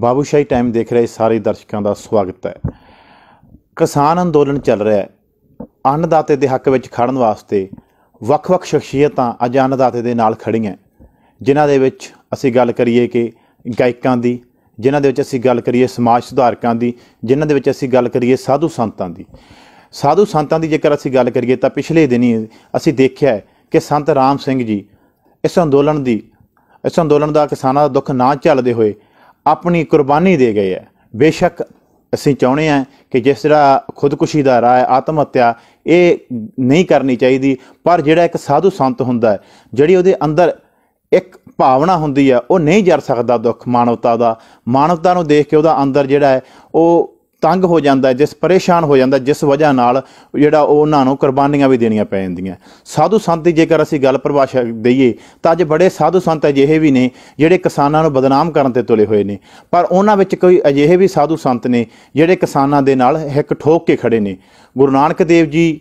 ਬਾਬੂਸ਼ਾਹੀ time ਦੇਖ ਰਹੇ ਸਾਰੇ ਦਰਸ਼ਕਾਂ ਦਾ ਸਵਾਗਤ ਹੈ ਕਿਸਾਨ ਅੰਦੋਲਨ ਚੱਲ ਰਿਹਾ ਹੈ ਅੰਨਦਾਤੇ ਦੇ ਹੱਕ ਵਿੱਚ ਖੜਨ ਵਾਸਤੇ ਵੱਖ-ਵੱਖ ਸ਼ਖਸੀਅਤਾਂ ਅੱਜ ਅੰਨਦਾਤੇ ਦੇ ਨਾਲ ਖੜੀਆਂ ਜਿਨ੍ਹਾਂ ਦੇ ਵਿੱਚ ਅਸੀਂ ਗੱਲ ਕਰੀਏ ਕਿ ਗਾਇਕਾਂ ਦੀ ਜਿਨ੍ਹਾਂ ਦੇ ਵਿੱਚ ਅਸੀਂ ਗੱਲ ਕਰੀਏ ਸਮਾਜ ਸੁਧਾਰਕਾਂ ਦੀ ਜਿਨ੍ਹਾਂ ਦੇ ਵਿੱਚ ਅਸੀਂ ਗੱਲ ਕਰੀਏ ਸਾਧੂ ਸੰਤਾਂ ਦੀ ਸਾਧੂ ਸੰਤਾਂ ਦੀ ਜੇਕਰ ਅਸੀਂ ਗੱਲ ਕਰੀਏ ਤਾਂ ਪਿਛਲੇ ਦਿਨੀ ਅਸੀਂ ਦੇਖਿਆ ਕਿ ਸੰਤ ਰਾਮ ਸਿੰਘ ਜੀ ਇਸ ਅੰਦੋਲਨ ਦੀ ਇਸ ਅੰਦੋਲਨ ਦਾ ਕਿਸਾਨਾਂ ਦਾ ਦੁੱਖ ਨਾ ਝੱਲਦੇ ਹੋਏ ਆਪਣੀ ਕੁਰਬਾਨੀ ਦੇ ਗਏ ਹੈ ਬੇਸ਼ੱਕ ਅਸੀਂ ਚਾਹੁੰਦੇ ਹਾਂ ਕਿ ਜਿਸ ਜਿਹੜਾ ਖੁਦਕੁਸ਼ੀ ਦਾ ਰਾਹ ਹੈ ਆਤਮ ਹੱਤਿਆ ਇਹ ਨਹੀਂ ਕਰਨੀ ਚਾਹੀਦੀ ਪਰ ਜਿਹੜਾ ਇੱਕ ਸਾਧੂ ਸੰਤ ਹੁੰਦਾ ਹੈ ਜਿਹੜੀ ਉਹਦੇ ਅੰਦਰ ਇੱਕ ਭਾਵਨਾ ਹੁੰਦੀ ਹੈ ਉਹ ਨਹੀਂ ਜਰ ਸਕਦਾ ਦੁੱਖ ਮਾਨਵਤਾ ਦਾ ਮਾਨਵਤਾ ਨੂੰ ਦੇਖ ਕੇ ਉਹਦਾ ਅੰਦਰ ਜਿਹੜਾ ਹੈ ਉਹ ਤੰਗ ਹੋ ਜਾਂਦਾ ਜਿਸ ਪਰੇਸ਼ਾਨ ਹੋ ਜਾਂਦਾ ਜਿਸ ਵਜ੍ਹਾ ਨਾਲ ਜਿਹੜਾ ਉਹਨਾਂ ਨੂੰ ਕੁਰਬਾਨੀਆਂ ਵੀ ਦੇਣੀਆਂ ਪੈ ਜਾਂਦੀਆਂ ਸਾਧੂ ਸੰਤ ਦੀ ਜੇਕਰ ਅਸੀਂ ਗੱਲ ਪਰਿਭਾਸ਼ਾ ਦਈਏ ਤਾਂ ਅੱਜ ਬੜੇ ਸਾਧੂ ਸੰਤ ਅਜਿਹੇ ਵੀ ਨੇ ਜਿਹੜੇ ਕਿਸਾਨਾਂ ਨੂੰ ਬਦਨਾਮ ਕਰਨ ਤੇ ਤੁਲੇ ਹੋਏ ਨੇ ਪਰ ਉਹਨਾਂ ਵਿੱਚ ਕੋਈ ਅਜਿਹੇ ਵੀ ਸਾਧੂ ਸੰਤ ਨੇ ਜਿਹੜੇ ਕਿਸਾਨਾਂ ਦੇ ਨਾਲ ਹਿੱਕ ਠੋਕ ਕੇ ਖੜੇ ਨੇ ਗੁਰੂ ਨਾਨਕ ਦੇਵ ਜੀ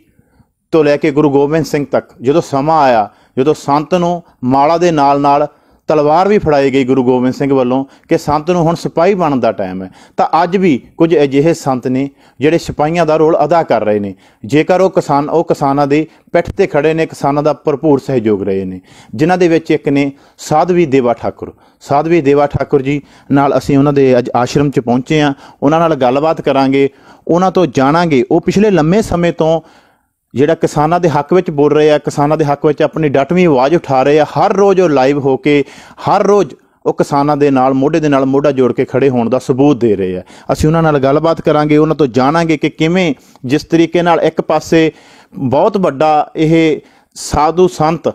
ਤੋਂ ਲੈ ਕੇ ਗੁਰੂ ਗੋਬਿੰਦ ਸਿੰਘ ਤੱਕ ਜਦੋਂ ਸਮਾਂ ਆਇਆ ਜਦੋਂ ਸੰਤ ਨੂੰ ਮਾਲਾ ਦੇ ਨਾਲ ਨਾਲ ਤਲਵਾਰ ਵੀ ਫੜਾਈ ਗਈ ਗੁਰੂ ਗੋਬਿੰਦ ਸਿੰਘ ਵੱਲੋਂ ਕਿ ਸੰਤ ਨੂੰ ਹੁਣ ਸਿਪਾਹੀ ਬਣਨ ਦਾ ਟਾਈਮ ਹੈ ਤਾਂ ਅੱਜ ਵੀ ਕੁਝ ਅਜਿਹੇ ਸੰਤ ਨੇ ਜਿਹੜੇ ਸਿਪਾਹੀਆਂ ਦਾ ਰੋਲ ਅਦਾ ਕਰ ਰਹੇ ਨੇ ਜੇਕਰ ਉਹ ਕਿਸਾਨ ਉਹ ਕਿਸਾਨਾਂ ਦੇ ਪਿੱਠ ਤੇ ਖੜੇ ਨੇ ਕਿਸਾਨਾਂ ਦਾ ਭਰਪੂਰ ਸਹਿਯੋਗ ਰਹੇ ਨੇ ਜਿਨ੍ਹਾਂ ਦੇ ਵਿੱਚ ਇੱਕ ਨੇ ਸਾਧਵੀ ਦੇਵਾ ਠਾਕੁਰ ਸਾਧਵੀ ਦੇਵਾ ਠਾਕੁਰ ਜੀ ਨਾਲ ਅਸੀਂ ਉਹਨਾਂ ਦੇ ਅੱਜ ਆਸ਼ਰਮ 'ਚ ਪਹੁੰਚੇ ਆ ਉਹਨਾਂ ਨਾਲ ਗੱਲਬਾਤ ਕਰਾਂਗੇ ਉਹਨਾਂ ਤੋਂ ਜਾਣਾਂਗੇ ਉਹ ਪਿਛਲੇ ਲੰਮੇ ਸਮੇਂ ਤੋਂ ਜਿਹੜਾ ਕਿਸਾਨਾਂ ਦੇ ਹੱਕ ਵਿੱਚ ਬੋਲ ਰਹੇ ਆ ਕਿਸਾਨਾਂ ਦੇ ਹੱਕ ਵਿੱਚ ਆਪਣੀ ਡਟਵੀਂ ਆਵਾਜ਼ ਉਠਾ ਰਹੇ ਆ ਹਰ ਰੋਜ਼ ਉਹ ਲਾਈਵ ਹੋ ਕੇ ਹਰ ਰੋਜ਼ ਉਹ ਕਿਸਾਨਾਂ ਦੇ ਨਾਲ ਮੋਢੇ ਦੇ ਨਾਲ ਮੋਢਾ ਜੋੜ ਕੇ ਖੜੇ ਹੋਣ ਦਾ ਸਬੂਤ ਦੇ ਰਹੇ ਆ ਅਸੀਂ ਉਹਨਾਂ ਨਾਲ ਗੱਲਬਾਤ ਕਰਾਂਗੇ ਉਹਨਾਂ ਤੋਂ ਜਾਣਾਂਗੇ ਕਿ ਕਿਵੇਂ ਜਿਸ ਤਰੀਕੇ ਨਾਲ ਇੱਕ ਪਾਸੇ ਬਹੁਤ ਵੱਡਾ ਇਹ ਸਾਧੂ ਸੰਤ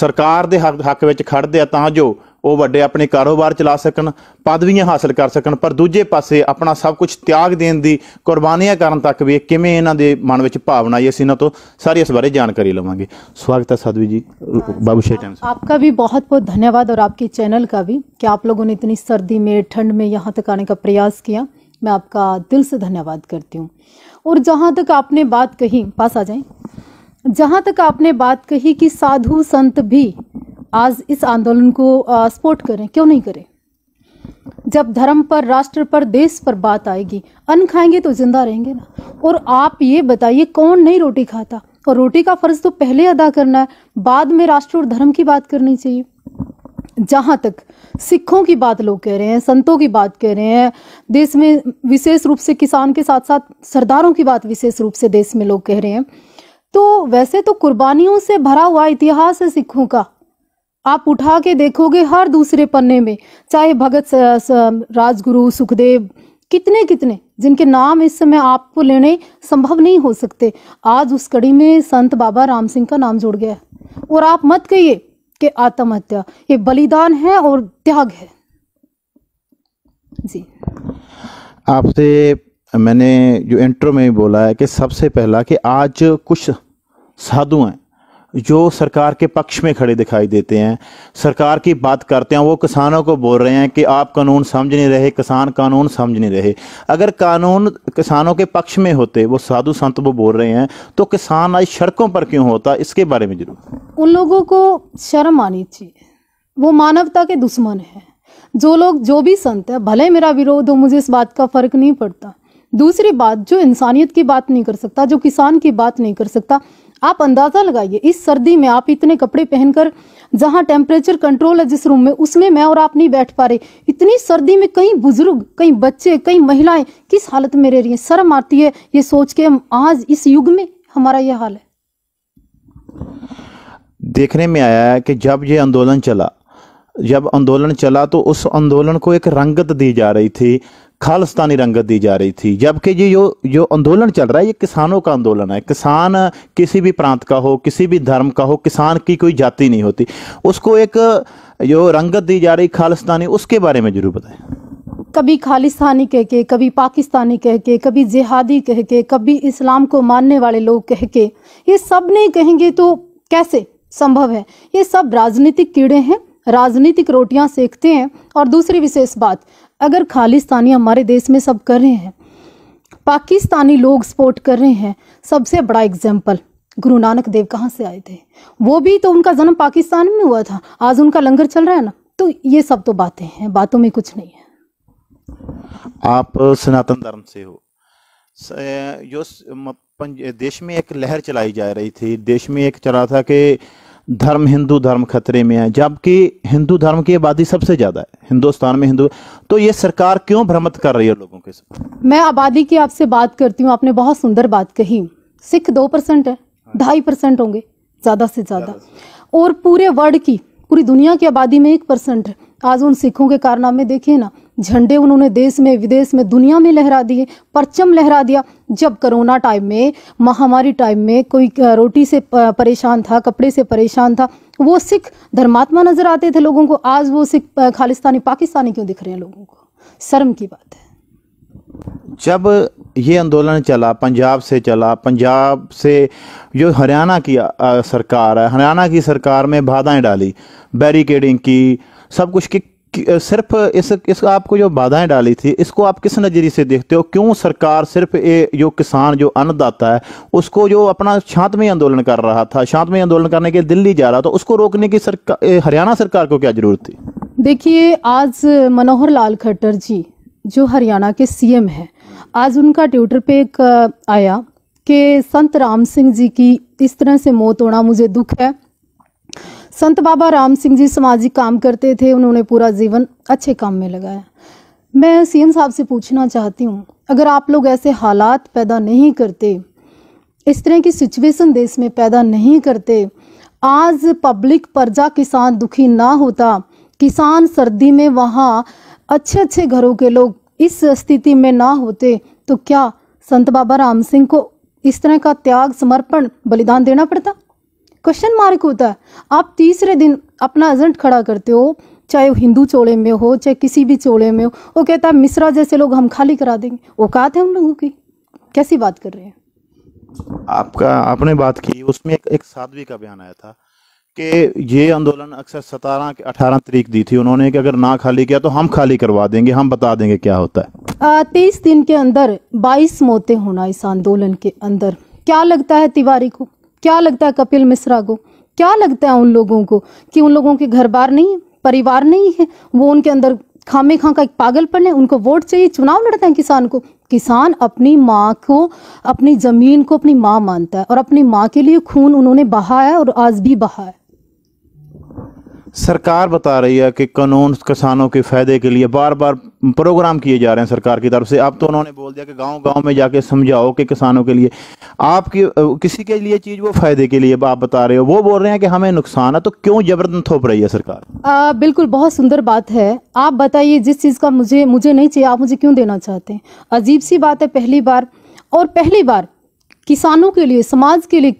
ਸਰਕਾਰ ਦੇ ਹੱਕ ਵਿੱਚ ਖੜਦੇ ਆ ਤਾਂ ਜੋ ਉਹ ਵੱਡੇ अपने कारोबार चला सकन ਪਦਵੀਆਂ हासिल कर सकन पर दूजे पास अपना सब कुछ त्याग ਦੇਣ की ਕੁਰਬਾਨੀਆਂ कर तक भी किमें इन मन में भावना आई ਆਈ तो सारी इस बारे जानकारी लवेंगे स्वागत है ਸਵਾਗਤ जी बाबू शेख टाइम्स आपका भी बहुत बहुत धन्यवाद और आपके चैनल का भी कि आप लोगों ने इतनी सर्दी में ठंड में यहाँ तक आने का प्रयास किया मैं आपका दिल से धन्यवाद करती हूँ और जहाँ तक आपने बात कही पास आ जाए जहाँ तक आपने बात कही कि साधु संत भी आज इस आंदोलन को सपोर्ट करें क्यों नहीं करें जब धर्म पर राष्ट्र पर देश पर बात आएगी अन्न खाएंगे तो जिंदा रहेंगे ना और आप ये बताइए कौन नहीं रोटी खाता और रोटी का फर्ज तो पहले अदा करना है बाद में राष्ट्र और धर्म की बात करनी चाहिए जहाँ तक सिखों की बात लोग कह रहे हैं संतों की बात कह रहे हैं देश में विशेष रूप से किसान के साथ साथ सरदारों की बात विशेष रूप से देश में लोग कह रहे हैं तो वैसे तो कुर्बानियों से भरा हुआ इतिहास है सिखों का आप उठा के देखोगे हर दूसरे पन्ने में चाहे भगत राजगुरु सुखदेव कितने कितने जिनके नाम इस समय आपको लेने संभव नहीं हो सकते आज उस कड़ी में संत बाबा राम सिंह का नाम जुड़ गया और आप मत कहिए कि आत्महत्या ये बलिदान है और त्याग है जी आपसे मैंने जो इंट्रो में बोला है कि सबसे पहला कि आज कुछ साधु हैं जो सरकार के पक्ष में खड़े दिखाई देते हैं सरकार की बात करते हैं वो किसानों को बोल रहे हैं कि आप कानून समझ नहीं रहे किसान कानून समझ नहीं रहे अगर कानून किसानों के पक्ष में होते वो साधु संत वो बोल रहे हैं तो किसान आज सड़कों पर क्यों होता इसके बारे में जरूर उन लोगों को शर्म आनी चाहिए वो मानवता के दुश्मन है जो लोग जो भी संत है भले मेरा विरोध हो मुझे इस बात का फर्क नहीं पड़ता दूसरी बात जो इंसानियत की बात नहीं कर सकता जो किसान की बात नहीं कर सकता आप अंदाज़ा लगाइए इस सर्दी में आप इतने कपड़े पहनकर जहां टेम्परेचर कंट्रोल है जिस रूम में उसमें मैं और आप नहीं बैठ पा रहे इतनी सर्दी में कई बुजुर्ग कई बच्चे कई महिलाएं किस हालत में रह रही हैं शर्म आती है ये सोच के आज इस युग में हमारा यह हाल है देखने में आया है कि जब ये आंदोलन चला जब आंदोलन चला तो उस आंदोलन को एक रंगत दी जा रही थी खालिस्तानी रंगत दी जा रही थी जबकि ये जो जो आंदोलन चल रहा है ये किसानों का आंदोलन है किसान किसी भी प्रांत का हो किसी भी धर्म का हो किसान की कोई जाति नहीं होती उसको एक जो रंगत दी जा रही खालिस्तानी उसके बारे में जरूर बताएं कभी खालिस्तानी कह के कभी पाकिस्तानी कह के कभी जिहादी कह के कभी इस्लाम को मानने वाले लोग कह के ये सब नहीं कहेंगे तो कैसे संभव है ये सब राजनीतिक कीड़े हैं राजनीतिक रोटियां सेकते हैं और दूसरी विशेष बात अगर खालिस्तानी हमारे देश में सब कर रहे हैं पाकिस्तानी लोग सपोर्ट कर रहे हैं सबसे बड़ा एग्जाम्पल गुरु नानक देव कहाँ से आए थे वो भी तो उनका जन्म पाकिस्तान में हुआ था आज उनका लंगर चल रहा है ना तो ये सब तो बातें हैं बातों में कुछ नहीं है आप सनातन धर्म से हो जो देश में एक लहर चलाई जा रही थी देश में एक चला था कि धर्म हिंदू धर्म खतरे में है जबकि हिंदू धर्म की आबादी सबसे ज्यादा है हिंदुस्तान में हिंदू तो ये सरकार क्यों भ्रमित कर रही है लोगों के साथ मैं आबादी की आपसे बात करती हूँ आपने बहुत सुंदर बात कही सिख दो परसेंट है हाँ। ढाई परसेंट होंगे ज्यादा से ज्यादा और पूरे वर्ल्ड की पूरी दुनिया की आबादी में एक परसेंट है आज उन सिखों के कारनामे देखिए ना झंडे उन्होंने देश में विदेश में दुनिया में लहरा दिए परचम लहरा दिया जब कोरोना टाइम में महामारी टाइम में कोई रोटी से परेशान था कपड़े से परेशान था वो सिख धर्मात्मा नजर आते थे लोगों को आज वो सिख खालिस्तानी पाकिस्तानी क्यों दिख रहे हैं लोगों को शर्म की बात है जब ये आंदोलन चला पंजाब से चला पंजाब से जो हरियाणा की सरकार है हरियाणा की सरकार में बाधाएं डाली बैरिकेडिंग की सब कुछ की सिर्फ इस इस आपको जो बाधाएं डाली थी इसको आप किस नज़रिए से देखते हो क्यों सरकार सिर्फ ये जो किसान जो अन्नदाता है उसको जो अपना शांतमय आंदोलन कर रहा था शांतमय आंदोलन करने के दिल्ली जा रहा था उसको रोकने की सरकार हरियाणा सरकार को क्या ज़रूरत थी देखिए आज मनोहर लाल खट्टर जी जो हरियाणा के सीएम है आज उनका ट्विटर पे एक आया कि संत राम सिंह जी की इस तरह से मौत होना मुझे दुख है संत बाबा राम सिंह जी सामाजिक काम करते थे उन्होंने पूरा जीवन अच्छे काम में लगाया मैं सीएम साहब से पूछना चाहती हूँ अगर आप लोग ऐसे हालात पैदा नहीं करते इस तरह की सिचुएशन देश में पैदा नहीं करते आज पब्लिक प्रजा किसान दुखी ना होता किसान सर्दी में वहाँ अच्छे अच्छे घरों के लोग इस स्थिति में ना होते तो क्या संत बाबा राम सिंह को इस तरह का त्याग समर्पण बलिदान देना पड़ता क्वेश्चन मार्क होता है आप तीसरे दिन अपना एजेंट खड़ा करते हो चाहे वो हिंदू चोड़े में हो चाहे किसी भी चोले में हो वो कहता है मिश्रा जैसे लोग हम खाली करा देंगे औकात है उन लोगों की कैसी बात कर रहे हैं आपका आपने बात की उसमें एक, एक साध्वी का बयान आया था कि ये आंदोलन अक्सर सतारह के अठारह तारीख दी थी उन्होंने कि अगर ना खाली किया तो हम खाली करवा देंगे हम बता देंगे क्या होता है तेईस दिन के अंदर बाईस मौतें होना इस आंदोलन के अंदर क्या लगता है तिवारी को क्या लगता है कपिल मिश्रा को क्या लगता है उन लोगों को कि उन लोगों के घर बार नहीं है परिवार नहीं है वो उनके अंदर खामे खां का एक पागलपन है उनको वोट चाहिए चुनाव लड़ते हैं किसान को किसान अपनी माँ को अपनी ज़मीन को अपनी माँ मानता है और अपनी माँ के लिए खून उन्होंने बहाया और आज भी बहाया सरकार बता रही है कि कानून किसानों के फ़ायदे के लिए बार बार प्रोग्राम किए जा रहे हैं सरकार की तरफ से अब तो उन्होंने बोल दिया कि गांव गांव में जाके समझाओ कि किसानों के लिए आपकी किसी के लिए चीज़ वो फ़ायदे के लिए आप बता रहे हो वो बोल रहे हैं कि हमें नुकसान है तो क्यों जबरदन थोप रही है सरकार आ, बिल्कुल बहुत सुंदर बात है आप बताइए जिस चीज़ का मुझे मुझे नहीं चाहिए आप मुझे क्यों देना चाहते हैं अजीब सी बात है पहली बार और पहली बार किसानों के लिए समाज के लिए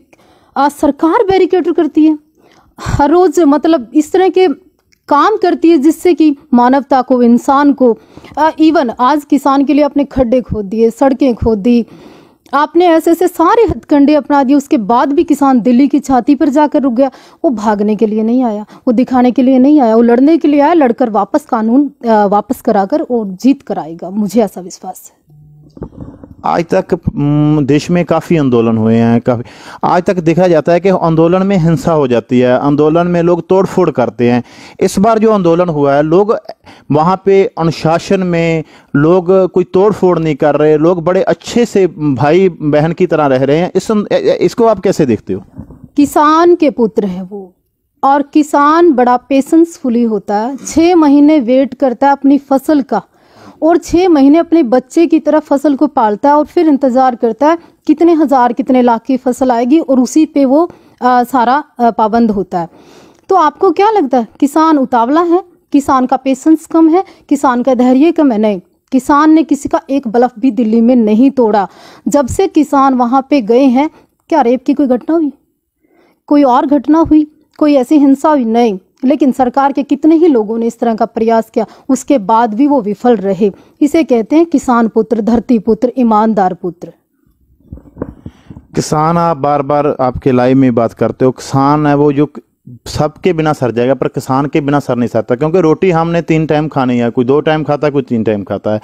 सरकार बैरिकेटर करती है हर रोज़ मतलब इस तरह के काम करती है जिससे कि मानवता को इंसान को आ, इवन आज किसान के लिए अपने खड्डे खोद दिए सड़कें खोद दी आपने ऐसे ऐसे सारे हथकंडे अपना दिए उसके बाद भी किसान दिल्ली की छाती पर जाकर रुक गया वो भागने के लिए नहीं आया वो दिखाने के लिए नहीं आया वो लड़ने के लिए आया लड़कर वापस कानून वापस कराकर वो जीत कराएगा मुझे ऐसा विश्वास है आज तक देश में काफ़ी आंदोलन हुए हैं काफ़ी आज तक देखा जाता है कि आंदोलन में हिंसा हो जाती है आंदोलन में लोग तोड़फोड़ करते हैं इस बार जो आंदोलन हुआ है लोग वहाँ पे अनुशासन में लोग कोई तोड़फोड़ नहीं कर रहे लोग बड़े अच्छे से भाई बहन की तरह रह रहे हैं इस इसको आप कैसे देखते हो किसान के पुत्र हैं वो और किसान बड़ा पेशेंसफुली होता है छः महीने वेट करता है अपनी फसल का और छह महीने अपने बच्चे की तरह फसल को पालता है और फिर इंतज़ार करता है कितने हज़ार कितने लाख की फसल आएगी और उसी पे वो आ, सारा आ, पाबंद होता है तो आपको क्या लगता है किसान उतावला है किसान का पेशेंस कम है किसान का धैर्य कम है नहीं किसान ने किसी का एक बल्फ भी दिल्ली में नहीं तोड़ा जब से किसान वहां पे गए हैं क्या रेप की कोई घटना हुई कोई और घटना हुई कोई ऐसी हिंसा हुई नहीं लेकिन सरकार के कितने ही लोगों ने इस तरह का प्रयास किया उसके बाद भी वो विफल रहे इसे कहते हैं किसान पुत्र धरती पुत्र ईमानदार पुत्र किसान आप बार बार आपके लाइव में बात करते हो किसान है वो जो सबके बिना सर जाएगा पर किसान के बिना सर नहीं सरता क्योंकि रोटी हमने तीन टाइम खानी है कोई दो टाइम खाता है कोई तीन टाइम खाता है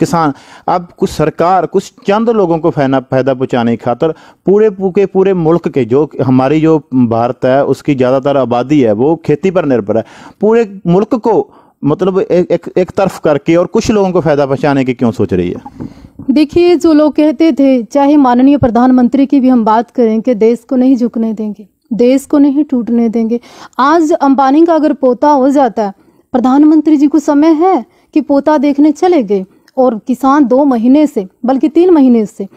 किसान अब कुछ सरकार कुछ चंद लोगों को फायदा फायदा पहुँचाने की खातर पूरे पूके पूरे मुल्क के जो हमारी जो भारत है उसकी ज़्यादातर आबादी है वो खेती पर निर्भर है पूरे मुल्क को मतलब एक, एक, एक तरफ करके और कुछ लोगों को फ़ायदा पहुँचाने की क्यों सोच रही है देखिए जो लोग कहते थे चाहे माननीय प्रधानमंत्री की भी हम बात करें कि देश को नहीं झुकने देंगे देश को नहीं टूटने देंगे आज अंबानी का अगर पोता हो जाता है प्रधानमंत्री जी को समय है कि पोता देखने चले गए और किसान दो महीने से बल्कि तीन महीने से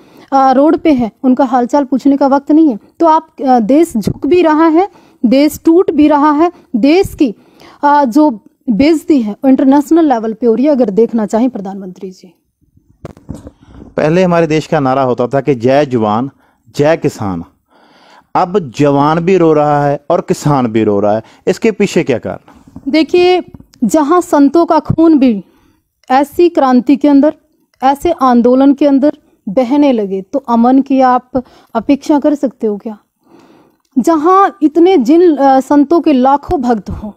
रोड पे है उनका हालचाल पूछने का वक्त नहीं है तो आप देश झुक भी रहा है देश टूट भी रहा है देश की जो बेजती है इंटरनेशनल लेवल पे हो रही है अगर देखना चाहें प्रधानमंत्री जी पहले हमारे देश का नारा होता था कि जय जवान जय किसान अब जवान भी रो रहा है और किसान भी रो रहा है इसके पीछे क्या कारण देखिए जहां संतों का खून भी ऐसी क्रांति के अंदर ऐसे आंदोलन के अंदर बहने लगे तो अमन की आप अपेक्षा कर सकते हो क्या जहां इतने जिन संतों के लाखों भक्त हों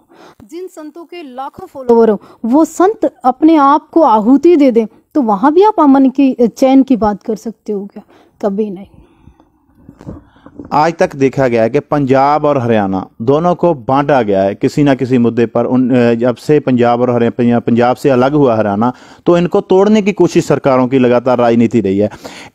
जिन संतों के लाखों फॉलोवर हो वो संत अपने आप को आहुति दे दें तो वहां भी आप अमन की चैन की बात कर सकते हो क्या कभी नहीं आज तक देखा गया है कि पंजाब और हरियाणा दोनों को बांटा गया है किसी ना किसी मुद्दे पर उन जब से पंजाब और हरियाणा पंजाब से अलग हुआ हरियाणा तो इनको तोड़ने की कोशिश सरकारों की लगातार राजनीति रही है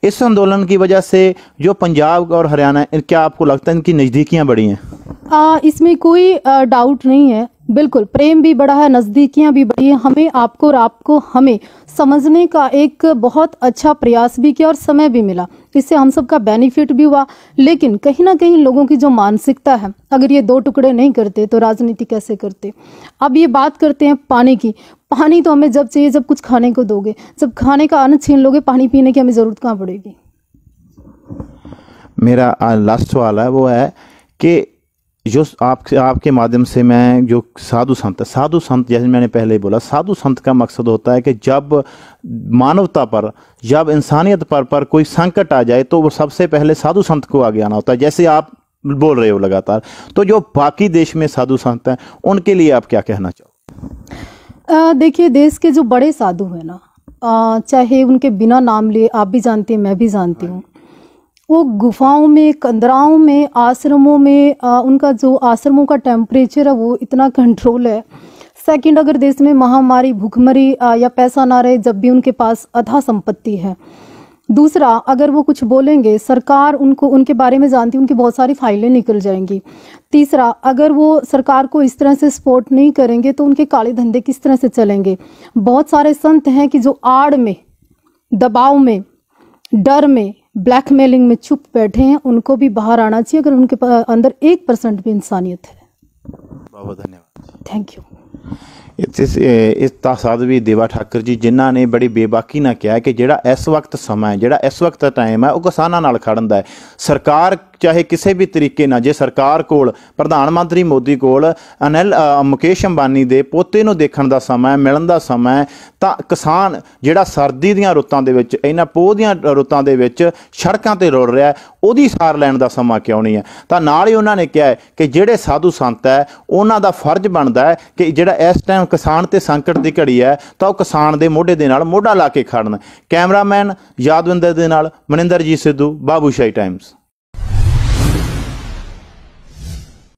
इस आंदोलन की वजह से जो पंजाब और हरियाणा क्या आपको लगता है इनकी नज़दीकियाँ बढ़ी हैं इसमें कोई डाउट नहीं है बिल्कुल प्रेम भी बड़ा है नज़दीकियाँ भी बढ़ी है हमें आपको और आपको हमें समझने का एक बहुत अच्छा प्रयास भी किया और समय भी मिला इससे हम सब का बेनिफिट भी हुआ लेकिन कहीं ना कहीं लोगों की जो मानसिकता है अगर ये दो टुकड़े नहीं करते तो राजनीति कैसे करते अब ये बात करते हैं पानी की पानी तो हमें जब चाहिए जब कुछ खाने को दोगे जब खाने का अन्न छीन लोगे पानी पीने की हमें ज़रूरत कहाँ पड़ेगी मेरा लास्ट सवाल है वो है कि जो आपके आपके माध्यम से मैं जो साधु संत है साधु संत जैसे मैंने पहले ही बोला साधु संत का मकसद होता है कि जब मानवता पर जब इंसानियत पर पर कोई संकट आ जाए तो वो सबसे पहले साधु संत को आगे आना होता है जैसे आप बोल रहे हो लगातार तो जो बाकी देश में साधु संत हैं उनके लिए आप क्या कहना चाहो देखिए देश के जो बड़े साधु हैं ना चाहे उनके बिना नाम लिए आप भी जानते हैं मैं भी जानती हूँ वो गुफाओं में कंदराओं में आश्रमों में आ, उनका जो आश्रमों का टेम्परेचर है वो इतना कंट्रोल है सेकंड अगर देश में महामारी भूखमरी या पैसा ना रहे जब भी उनके पास अधा संपत्ति है दूसरा अगर वो कुछ बोलेंगे सरकार उनको उनके बारे में जानती उनकी बहुत सारी फाइलें निकल जाएंगी तीसरा अगर वो सरकार को इस तरह से सपोर्ट नहीं करेंगे तो उनके काले धंधे किस तरह से चलेंगे बहुत सारे संत हैं कि जो आड़ में दबाव में डर में ब्लैकमेलिंग में चुप बैठे हैं उनको भी बाहर आना चाहिए अगर उनके अंदर एक परसेंट भी इंसानियत है ਬਹੁਤ ਧੰਨਵਾਦ ਥੈਂਕ ਯੂ ਇਸ ਇਸ ਤਾਂ ਸਾਧਵੀ ਦੇਵਾ ਠਾਕਰ ਜੀ ਜਿਨ੍ਹਾਂ ਨੇ ਬੜੀ ਬੇਬਾਕੀ ਨਾਲ ਕਿਹਾ ਕਿ ਜਿਹੜਾ ਇਸ ਵਕਤ ਸਮਾਂ ਹੈ ਜਿਹੜਾ ਇਸ ਵਕਤ ਦਾ ਟਾਈਮ ਹੈ ਉਹ ਕਿਸਾਨਾਂ ਨਾਲ ਖੜਨ ਦਾ ਹੈ ਸਰਕਾਰ ਚਾਹੇ ਕਿਸੇ ਵੀ ਤਰੀਕੇ ਨਾਲ ਜੇ ਸਰਕਾਰ ਕੋਲ ਪ੍ਰਧਾਨ ਮੰਤਰੀ ਮੋਦੀ ਕੋਲ ਅਨਿਲ ਮੁਕੇਸ਼ ਅੰਬਾਨੀ ਦੇ ਪੋਤੇ ਨੂੰ ਦੇਖਣ ਦਾ ਸਮਾਂ ਮਿਲਣ ਦਾ ਸਮਾਂ ਤਾਂ ਕਿਸਾਨ ਜਿਹੜਾ ਸਰਦੀ ਦੀਆਂ ਰੁੱਤਾਂ ਦੇ ਵਿੱਚ ਇਹਨਾਂ ਪੋਹ ਦੀਆਂ ਰੁੱਤਾਂ ਦੇ ਵਿੱਚ ਸੜਕਾਂ ਤੇ ਰੋੜ ਰਿਹਾ ਉਹਦੀ ਸਾਰ ਲੈਣ ਦਾ ਸਮਾਂ ਕਿਉਂ ਨਹੀਂ ਹੈ ਤਾਂ ਨਾਲ ਹੀ ਉਹਨਾਂ ਨੇ ਕਿਹਾ ਕਿ ਜਿਹੜੇ ਸਾਧੂ ਸੰਤ ਹੈ ਉਹਨਾਂ ਦਾ ਫਰਜ਼ ਬਣਦਾ ਹੈ ਕਿ ਜਿਹੜਾ ਇਸ ਟਾਈਮ ਕਿਸਾਨ ਤੇ ਸੰਕਟ ਦੀ ਘੜੀ ਹੈ ਤਾਂ ਉਹ ਕਿਸਾਨ ਦੇ ਮੋਢੇ ਦੇ ਨਾਲ ਮੋਢਾ ਲਾ ਕੇ ਖੜਨ ਕੈਮਰਾਮੈਨ ਯਾਦਵਿੰਦਰ ਦੇ ਨਾਲ ਮਨਿੰਦਰਜੀਤ ਸਿੱਧੂ ਬਾਬੂ ਸ਼ਾਈ ਟਾਈਮਸ